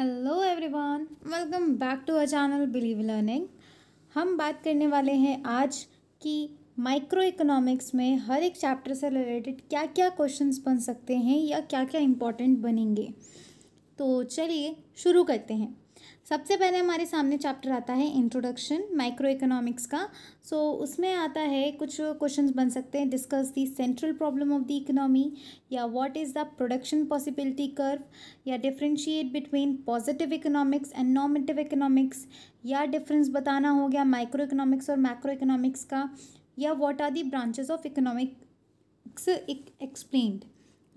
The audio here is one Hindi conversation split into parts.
hello everyone welcome back to a channel believe learning हम बात करने वाले हैं आज कि माइक्रो इकोनॉमिक्स में हर एक चैप्टर से रिलेटेड क्या क्या क्वेश्चंस बन सकते हैं या क्या क्या इम्पोर्टेंट बनेंगे तो चलिए शुरू करते हैं सबसे पहले हमारे सामने चैप्टर आता है इंट्रोडक्शन माइक्रो इकोनॉमिक्स का सो so, उसमें आता है कुछ क्वेश्चंस बन सकते हैं discuss the central problem of the economy या what is the production possibility curve या differentiate between positive economics and normative economics या डिफरेंस बताना हो गया माइक्रो इकोनॉमिक्स और माइक्रो इकोनॉमिक्स का या what are the branches of economics explained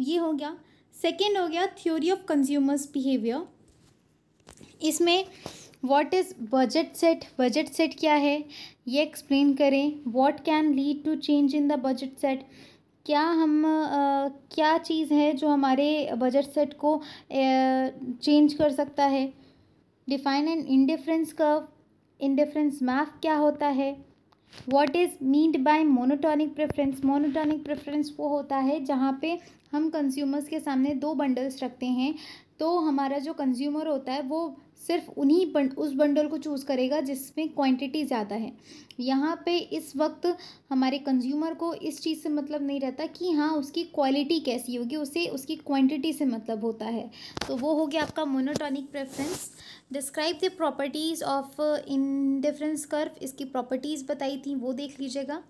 ये हो गया सेकेंड हो गया थ्योरी ऑफ कंज्यूमर्स बिहेवियर इसमें what is budget set budget set क्या है ये एक्सप्लेन करें what can lead to change in the budget set क्या हम आ, क्या चीज़ है जो हमारे बजट सेट को चेंज कर सकता है define and indifference curve indifference map क्या होता है what is meant by monotonic preference monotonic preference वो होता है जहाँ पे हम कंज्यूमर्स के सामने दो बंडल्स रखते हैं तो हमारा जो कंज्यूमर होता है वो सिर्फ उन्हीं बं उस बंडल को चूज़ करेगा जिसमें क्वांटिटी ज़्यादा है यहाँ पे इस वक्त हमारे कंज्यूमर को इस चीज़ से मतलब नहीं रहता कि हाँ उसकी क्वालिटी कैसी होगी उसे उसकी क्वांटिटी से मतलब होता है तो वो हो गया आपका monotonic preference describe the properties of indifference curve इसकी प्रॉपर्टीज़ बताई थी वो देख लीजिएगा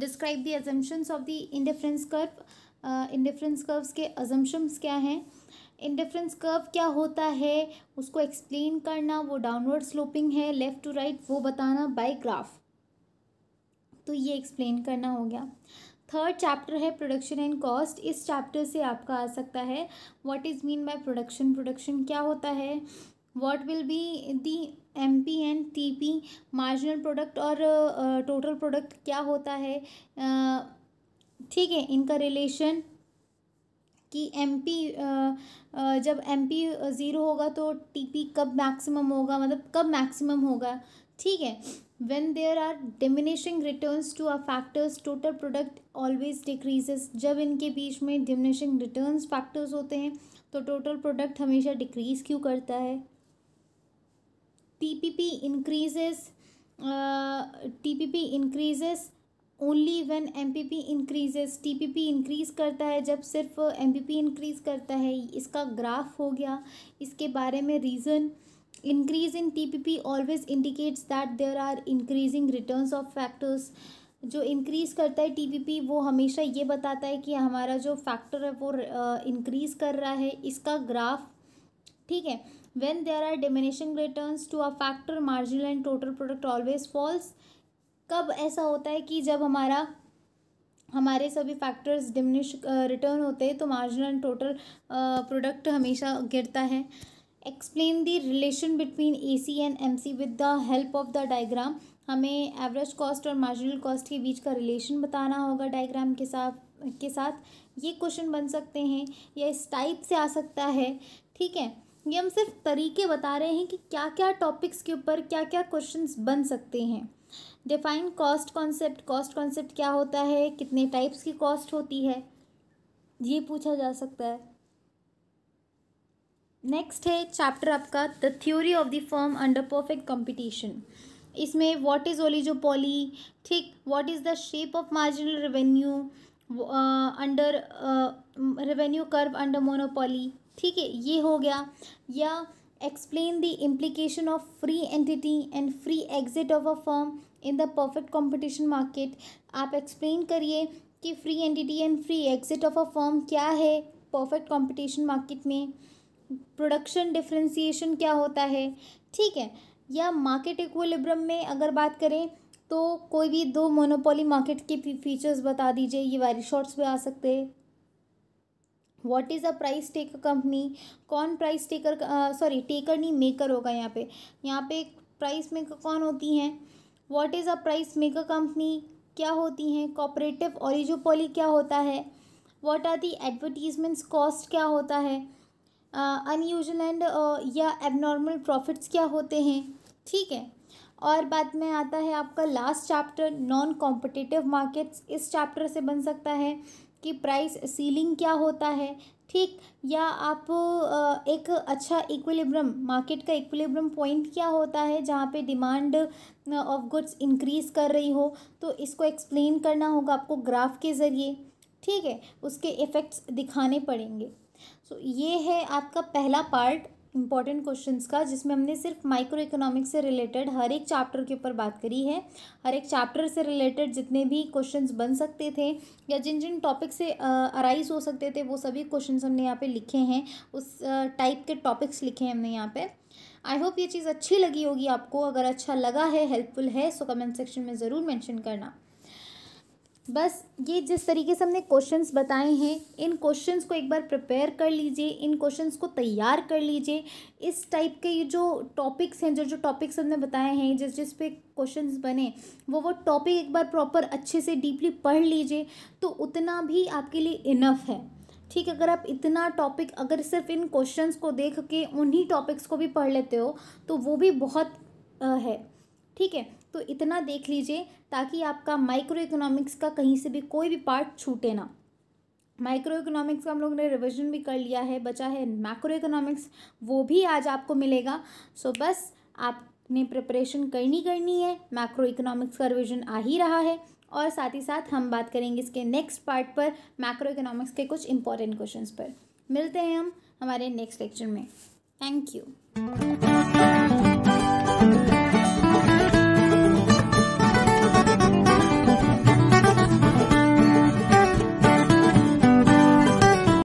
describe the assumptions of the indifference curve difference curves के एजम्पन्स क्या हैं इंडिफ्रेंस कर्व क्या होता है उसको एक्सप्लेन करना वो डाउनवर्ड स्लोपिंग है लेफ़्ट टू राइट वो बताना बाई ग्राफ तो ये एक्सप्लेन करना हो गया थर्ड चैप्टर है प्रोडक्शन एंड कॉस्ट इस चैप्टर से आपका आ सकता है what is mean by production production क्या होता है what will be the M P and T P marginal product और टोटल uh, प्रोडक्ट क्या होता है uh, ठीक है इनका रिलेशन कि एम पी जब एम पी ज़ीरो होगा तो टी पी कब मैक्सिमम होगा मतलब कब मैक्सिमम होगा ठीक है when there are diminishing return to a factors total product always decreases जब इनके बीच में डिमिनिशिंग रिटर्न फैक्टर्स होते हैं तो टोटल प्रोडक्ट हमेशा डिक्रीज क्यों करता है T P P increases T P P increases only when M P P increases P increase करता है जब सिर्फ एम पी पी इंक्रीज़ करता है इसका ग्राफ हो गया इसके बारे में reason increase in T P P always indicates that there are increasing return of factors जो इंक्रीज़ करता है टी पी पी वो हमेशा ये बताता है कि हमारा जो फैक्टर है वो इंक्रीज़ कर रहा है इसका ग्राफ ठीक है when there are diminishing return to a factor marginal and total product always falls कब ऐसा होता है कि जब हमारा हमारे सभी फैक्टर्स डिमिनिश रिटर्न होते हैं तो मार्जिनल टोटल प्रोडक्ट हमेशा गिरता है explain the relation between A C and M C with the help of the diagram हमें एवरेज कॉस्ट और मार्जिनल कॉस्ट के बीच का रिलेशन बताना होगा डायग्राम के साथ के साथ ये क्वेश्चन बन सकते हैं या इस टाइप से आ सकता है ठीक है ये हम सिर्फ तरीके बता रहे हैं कि क्या क्या टॉपिक्स के ऊपर क्या क्या क्वेश्चंस बन सकते हैं define cost concept cost concept क्या होता है कितने टाइप्स की कॉस्ट होती है ये पूछा जा सकता है नेक्स्ट है चैप्टर आपका the theory of the firm under perfect competition इसमें व्हाट इज़ जो पॉली ठीक what is the shape of marginal revenue under revenue curve under monopoly ठीक है ये हो गया या explain the implication of free entity and free exit of a firm in the perfect competition market आप एक्सप्लेन करिए कि free entity and free exit of a firm क्या है परफेक्ट कॉम्पिटिशन मार्केट में प्रोडक्शन डिफ्रेंसीशन क्या होता है ठीक है या मार्केट इक्वलिब्रम में अगर बात करें तो कोई भी दो मोनोपोली मार्केट के फीचर्स बता दीजिए ये वाली शॉर्ट्स भी आ सकते हैं what is a price taker company कौन प्राइस टेकर सॉरी टेकर नहीं मेकर होगा यहाँ पे यहाँ पे प्राइस मेकर कौन होती हैं what is a price maker company क्या होती हैं कॉपरेटिव ऑरिजोपोली क्या होता है what are the advertisements cost क्या होता है अनयूजल एंड या एबनॉर्मल प्रॉफिट्स क्या होते हैं ठीक है और बाद में आता है आपका last chapter non competitive markets इस चैप्टर से बन सकता है कि प्राइस सीलिंग क्या होता है ठीक या आप एक अच्छा इक्विलिब्रम मार्केट का इक्विलिब्रम पॉइंट क्या होता है जहाँ पे डिमांड ऑफ गुड्स इंक्रीज़ कर रही हो तो इसको एक्सप्लेन करना होगा आपको ग्राफ के ज़रिए ठीक है उसके इफ़ेक्ट्स दिखाने पड़ेंगे सो so, ये है आपका पहला पार्ट इम्पॉर्टेंट क्वेश्चंस का जिसमें हमने सिर्फ माइक्रो इकोनॉमिक्स से रिलेटेड हर एक चैप्टर के ऊपर बात करी है हर एक चैप्टर से रिलेटेड जितने भी क्वेश्चंस बन सकते थे या जिन जिन टॉपिक से अराइज हो सकते थे वो सभी क्वेश्चंस हमने यहाँ पे लिखे हैं उस टाइप के टॉपिक्स लिखे हैं हमने यहाँ पे आई होप ये चीज़ अच्छी लगी होगी आपको अगर अच्छा लगा है हेल्पफुल है सो कमेंट सेक्शन में ज़रूर मैंशन करना बस ये जिस तरीके से हमने क्वेश्चंस बताए हैं इन क्वेश्चंस को एक बार प्रिपेयर कर लीजिए इन क्वेश्चंस को तैयार कर लीजिए इस टाइप के ये जो टॉपिक्स हैं जो जो टॉपिक्स हमने बताए हैं जिस जिस पे क्वेश्चंस बने वो वो टॉपिक एक बार प्रॉपर अच्छे से डीपली पढ़ लीजिए तो उतना भी आपके लिए इनफ है ठीक अगर आप इतना टॉपिक अगर सिर्फ इन क्वेश्चन को देख के उन्हीं टॉपिक्स को भी पढ़ लेते हो तो वो भी बहुत है ठीक है तो इतना देख लीजिए ताकि आपका माइक्रो इकोनॉमिक्स का कहीं से भी कोई भी पार्ट छूटे ना माइक्रो इकोनॉमिक्स का हम लोगों ने रिविजन भी कर लिया है बचा है मैक्रो इकोनॉमिक्स वो भी आज आपको मिलेगा सो बस आपने प्रिपरेशन करनी करनी है मैक्रो इकोनॉमिक्स का रिविजन आ ही रहा है और साथ ही साथ हम बात करेंगे इसके नेक्स्ट पार्ट पर मैक्रो इकोनॉमिक्स के कुछ इंपॉर्टेंट क्वेश्चंस पर मिलते हैं हम हमारे नेक्स्ट लेक्चर में थैंक यू